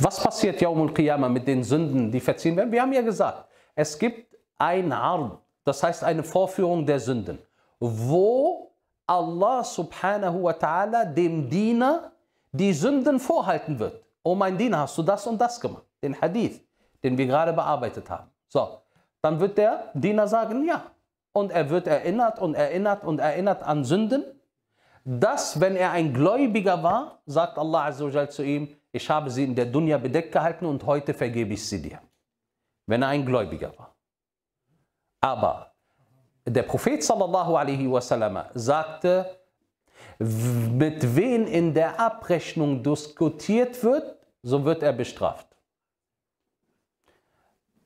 Was passiert Yaumul Qiyamah mit den Sünden, die verziehen werden? Wir haben ja gesagt, es gibt ein Arm, das heißt eine Vorführung der Sünden, wo Allah subhanahu wa ta'ala dem Diener die Sünden vorhalten wird. Oh mein Diener, hast du das und das gemacht? Den Hadith, den wir gerade bearbeitet haben. So, dann wird der Diener sagen, ja. Und er wird erinnert und erinnert und erinnert an Sünden. Das, wenn er ein Gläubiger war, sagt Allah Azzawajal zu ihm, ich habe sie in der Dunja bedeckt gehalten und heute vergebe ich sie dir, wenn er ein Gläubiger war. Aber der Prophet sallallahu alaihi wasallam sagte, mit wem in der Abrechnung diskutiert wird, so wird er bestraft.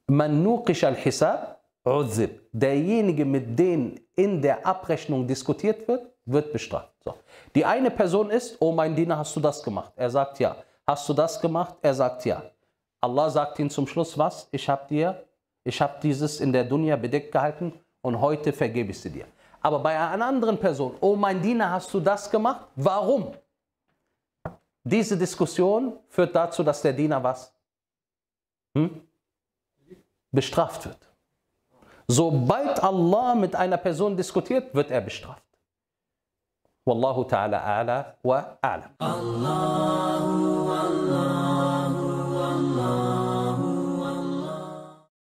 Man nuqish al-hisab, uzib. Derjenige, mit dem in der Abrechnung diskutiert wird, wird bestraft. So. Die eine Person ist, oh mein Diener, hast du das gemacht? Er sagt ja. Hast du das gemacht? Er sagt ja. Allah sagt ihm zum Schluss was? Ich habe dir, ich habe dieses in der Dunya bedeckt gehalten und heute vergebe ich sie dir. Aber bei einer anderen Person, oh mein Diener, hast du das gemacht? Warum? Diese Diskussion führt dazu, dass der Diener was? Hm? Bestraft wird. Sobald Allah mit einer Person diskutiert, wird er bestraft. Wallahu ta'ala ala wa alam. Allah.